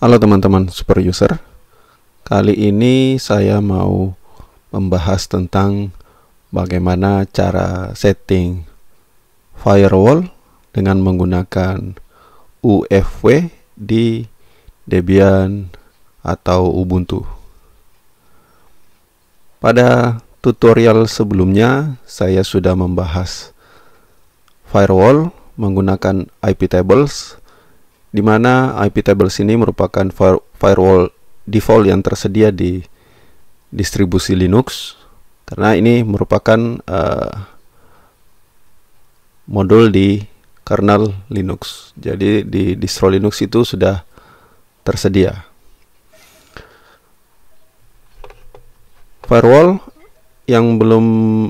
Halo teman-teman super user. Kali ini saya mau membahas tentang bagaimana cara setting firewall dengan menggunakan UFW di Debian atau Ubuntu. Pada tutorial sebelumnya saya sudah membahas firewall menggunakan IP tables di mana IP tables ini merupakan firewall default yang tersedia di distribusi Linux karena ini merupakan uh, modul di kernel Linux. Jadi di distro Linux itu sudah tersedia. Firewall yang belum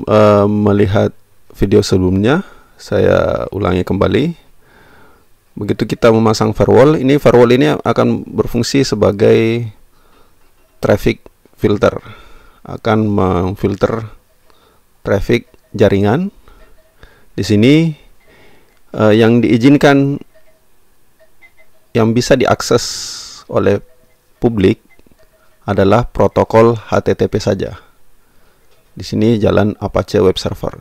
uh, melihat video sebelumnya, saya ulangi kembali begitu kita memasang firewall ini firewall ini akan berfungsi sebagai traffic filter akan memfilter traffic jaringan di sini eh, yang diizinkan yang bisa diakses oleh publik adalah protokol HTTP saja. Di sini jalan Apache web server.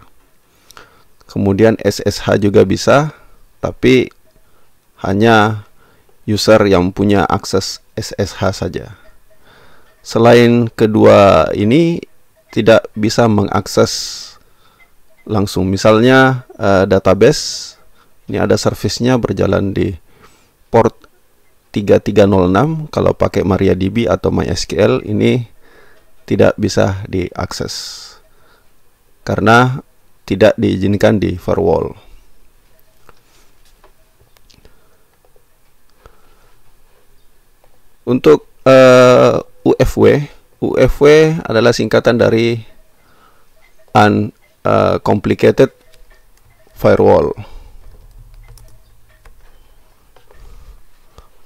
Kemudian SSH juga bisa, tapi hanya user yang punya akses SSH saja. Selain kedua ini tidak bisa mengakses langsung. Misalnya uh, database ini ada servicenya berjalan di port 3306 kalau pakai MariaDB atau MySQL ini tidak bisa diakses karena tidak diizinkan di firewall. Untuk uh, eh, UFW, UFW adalah singkatan dari un uh, eh, complicated firewall.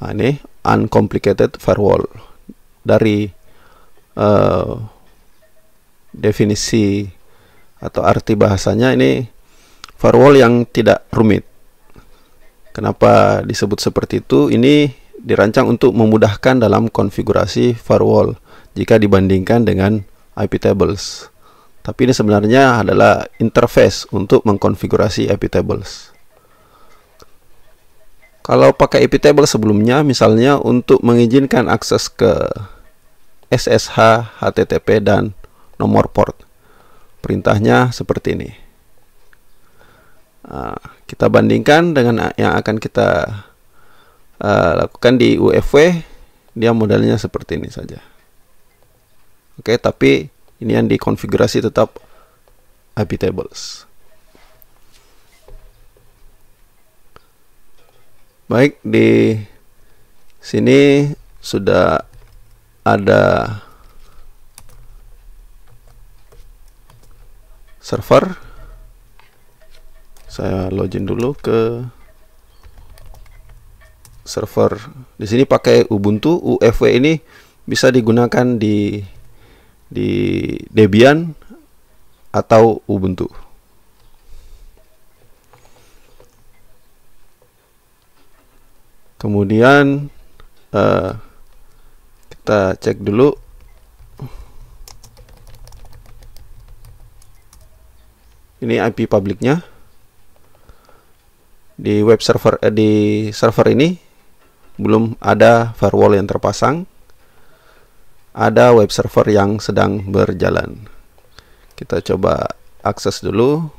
Nah, ini uncomplicated firewall dari uh, definisi atau arti bahasanya ini firewall yang tidak rumit. Kenapa disebut seperti itu? Ini dirancang untuk memudahkan dalam konfigurasi firewall jika dibandingkan dengan IP tables. Tapi ini sebenarnya adalah interface untuk mengkonfigurasi IP tables. Kalau pakai IP table sebelumnya misalnya untuk mengizinkan akses ke SSH, HTTP dan nomor port. Perintahnya seperti ini. Ah, kita bandingkan dengan yang akan kita Eh, lakukan di UFW dia modalnya seperti ini saja oke okay, tapi ini yang dikonfigurasi tetap IP tables baik di sini sudah ada server saya login dulu ke server. Di sini pakai Ubuntu, UFW ini bisa digunakan di di Debian atau Ubuntu. Kemudian uh, kita cek dulu ini IP publiknya di web server eh, di server ini belum ada firewall yang terpasang ada web server yang sedang berjalan kita coba akses dulu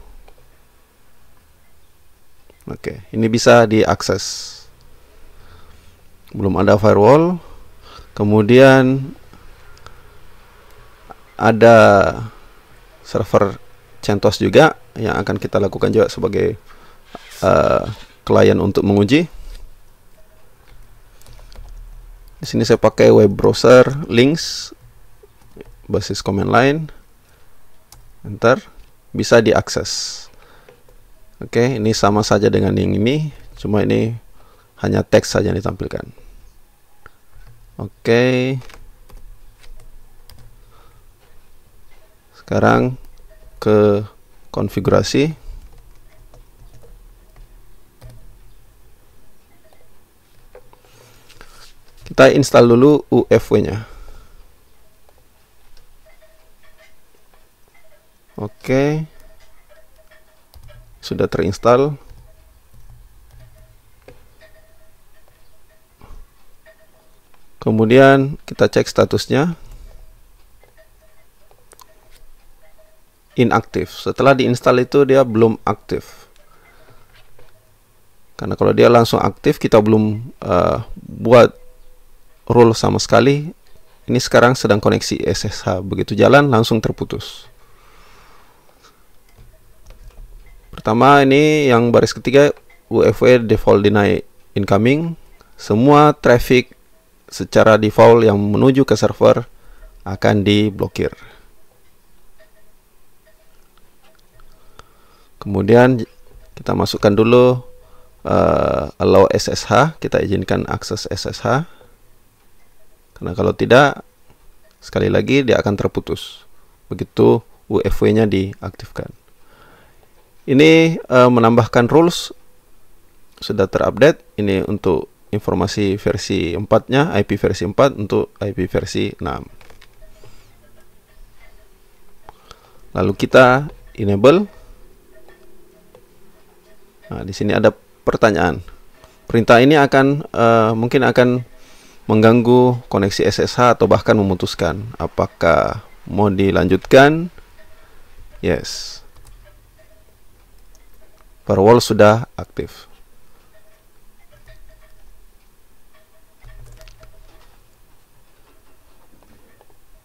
oke ini bisa diakses belum ada firewall kemudian ada server CentOS juga yang akan kita lakukan juga sebagai uh, klien untuk menguji Di sini saya pakai web browser links basis command line. Enter, bisa diakses. Oke, ini sama saja dengan yang ini, cuma ini hanya teks saja yang ditampilkan. Oke. Sekarang ke konfigurasi kita install dulu UFW-nya. Oke. Sudah terinstall. Kemudian kita cek statusnya. Inaktif. Setelah diinstal itu dia belum aktif. Karena kalau dia langsung aktif kita belum uh, buat roll sama sekali. Ini sekarang sedang koneksi SSH. Begitu jalan langsung terputus. Pertama ini yang baris ketiga UFW default deny incoming. Semua traffic secara default yang menuju ke server akan diblokir. Kemudian kita masukkan dulu uh, allow SSH, kita izinkan akses SSH. Karena kalau tidak, sekali lagi dia akan terputus. Begitu UFW-nya diaktifkan. Ini uh, menambahkan rules sudah terupdate. Ini untuk informasi versi 4-nya, IP versi 4 untuk IP versi 6. Lalu kita enable. Nah, di sini ada pertanyaan. Perintah ini akan uh, mungkin akan mengganggu koneksi SSH atau bahkan memutuskan apakah mau dilanjutkan yes firewall sudah aktif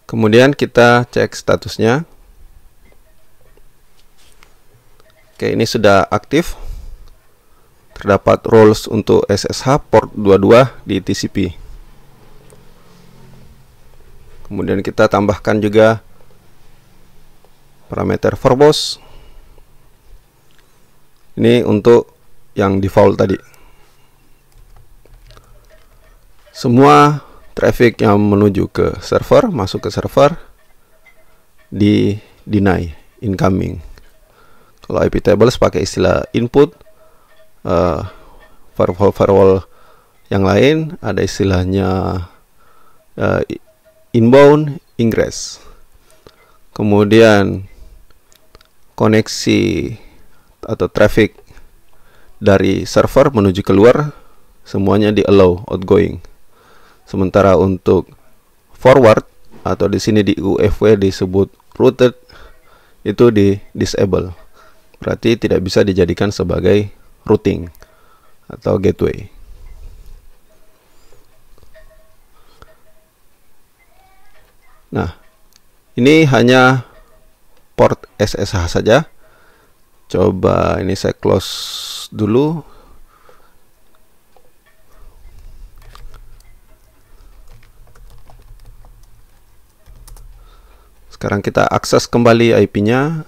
kemudian kita cek statusnya oke ini sudah aktif terdapat roles untuk SSH port 22 di TCP kemudian kita tambahkan juga parameter verbose ini untuk yang default tadi semua traffic yang menuju ke server masuk ke server di deny incoming kalau IP tables pakai istilah input eh, firewall firewall yang lain ada istilahnya eh, inbound ingress kemudian koneksi atau traffic dari server menuju keluar semuanya di allow outgoing sementara untuk forward atau di sini di UFW disebut routed itu di disable berarti tidak bisa dijadikan sebagai routing atau gateway Nah, ini hanya port SSH saja. Coba ini saya close dulu. Sekarang kita akses kembali IP-nya.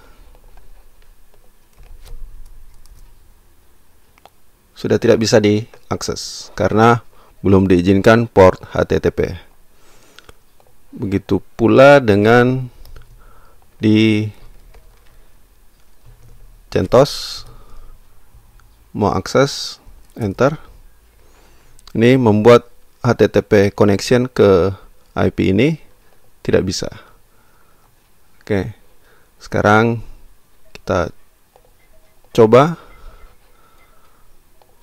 Sudah tidak bisa diakses karena belum diizinkan port HTTP. Begitu pula dengan di CentOS mau akses enter ini membuat HTTP connection ke IP ini tidak bisa oke sekarang kita coba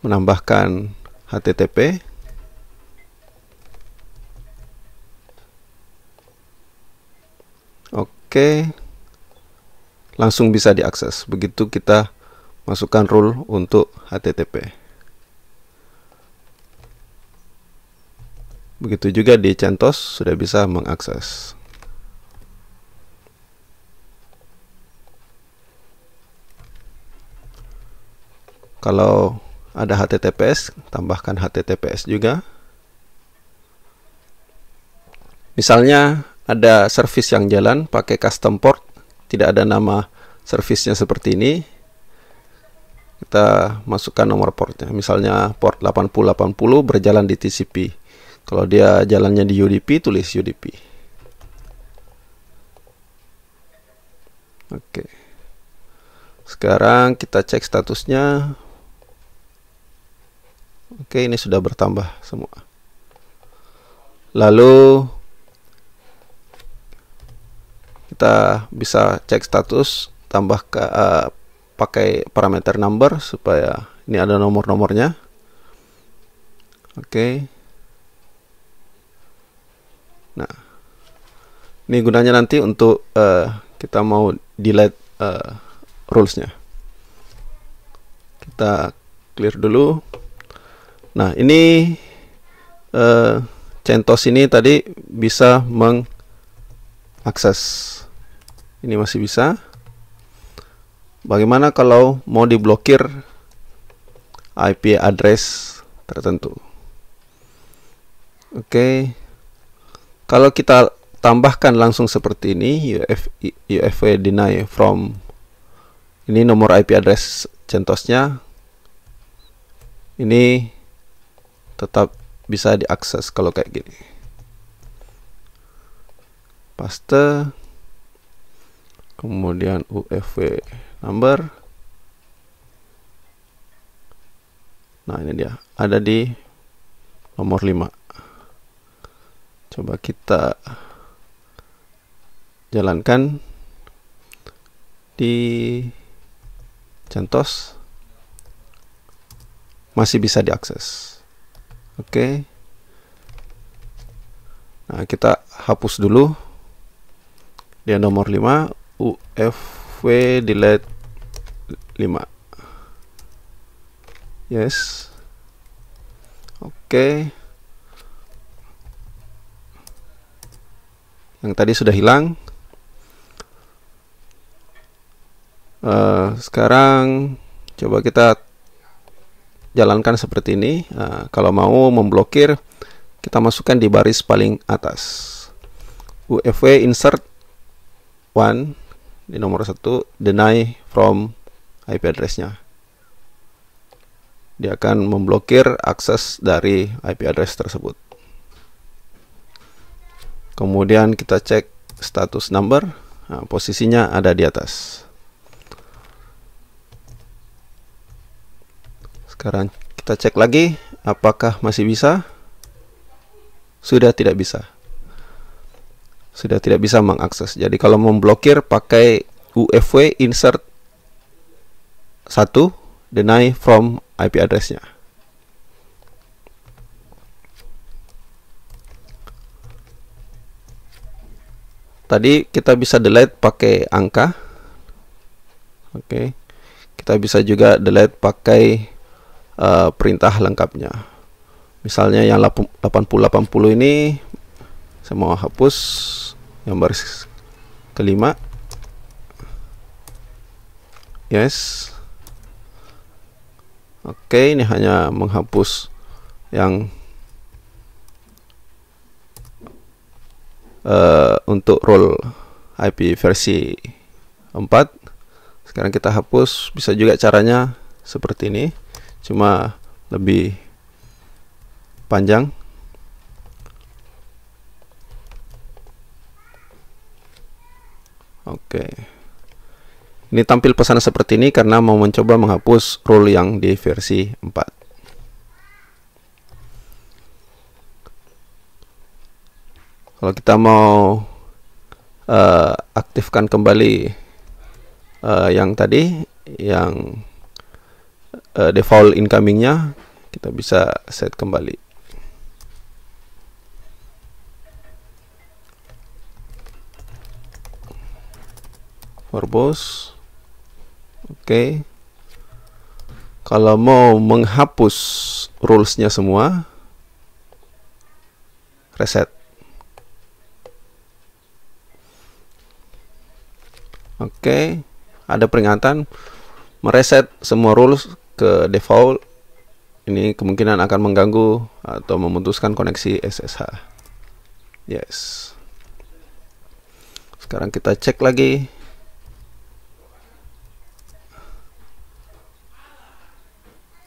menambahkan HTTP Oke. Langsung bisa diakses begitu kita masukkan rule untuk HTTP. Begitu juga di CentOS sudah bisa mengakses. Kalau ada HTTPS, tambahkan HTTPS juga. Misalnya ada service yang jalan pakai custom port tidak ada nama servicenya seperti ini kita masukkan nomor portnya misalnya port 8080 berjalan di TCP kalau dia jalannya di UDP tulis UDP oke sekarang kita cek statusnya oke ini sudah bertambah semua lalu kita bisa cek status tambah ke, uh, pakai parameter number supaya ini ada nomor-nomornya oke okay. nah ini gunanya nanti untuk uh, kita mau delete uh, rulesnya kita clear dulu nah ini uh, centos ini tadi bisa mengakses ini masih bisa bagaimana kalau mau diblokir IP address tertentu oke okay. kalau kita tambahkan langsung seperti ini UF, UFW deny from ini nomor IP address centosnya. ini tetap bisa diakses kalau kayak gini paste kemudian UFV number nah ini dia ada di nomor 5 coba kita jalankan di CentOS masih bisa diakses oke okay. nah kita hapus dulu dia nomor 5 UFW delete 5 yes oke okay. yang tadi sudah hilang uh, sekarang coba kita jalankan seperti ini uh, kalau mau memblokir kita masukkan di baris paling atas UFW insert one di nomor satu deny from IP address-nya. Dia akan memblokir akses dari IP address tersebut. Kemudian kita cek status number, nah, posisinya ada di atas. Sekarang kita cek lagi apakah masih bisa? Sudah tidak bisa sudah tidak bisa mengakses. Jadi kalau memblokir pakai UFW insert 1 deny from IP addressnya. Tadi kita bisa delete pakai angka. Oke. Okay. Kita bisa juga delete pakai uh, perintah lengkapnya. Misalnya yang 8080 ini saya mau hapus yang baris kelima yes oke ini hanya menghapus yang uh, untuk role IP versi 4 sekarang kita hapus bisa juga caranya seperti ini cuma lebih panjang Oke. Ini tampil pesan seperti ini karena mau mencoba menghapus rule yang di versi 4. kalau kita mau uh, aktifkan kembali uh, yang tadi yang uh, default incoming-nya, kita bisa set kembali verbose oke okay. kalau mau menghapus rulesnya semua reset oke okay. ada peringatan mereset semua rules ke default ini kemungkinan akan mengganggu atau memutuskan koneksi SSH yes sekarang kita cek lagi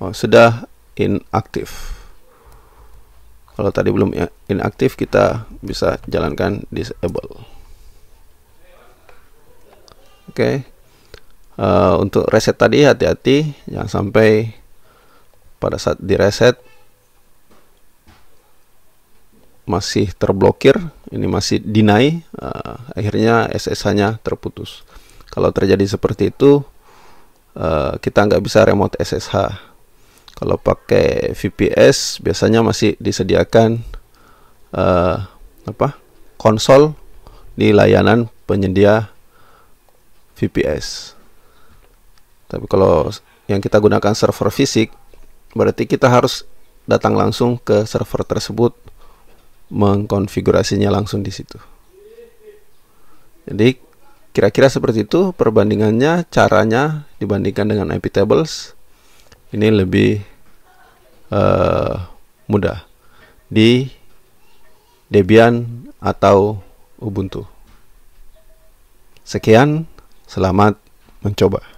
oh, sudah inaktif kalau tadi belum ya, inaktif kita bisa jalankan disable oke okay. uh, eh, untuk reset tadi hati-hati jangan sampai pada saat di reset masih terblokir, ini masih deny, uh, akhirnya SSH-nya terputus. Kalau terjadi seperti itu, uh, kita nggak bisa remote SSH kalau pakai VPS biasanya masih disediakan uh, apa konsol di layanan penyedia VPS. Tapi kalau yang kita gunakan server fisik, berarti kita harus datang langsung ke server tersebut, mengkonfigurasinya langsung di situ. Jadi kira-kira seperti itu perbandingannya, caranya dibandingkan dengan IP tables ini lebih uh, mudah di Debian atau Ubuntu. Sekian, selamat mencoba.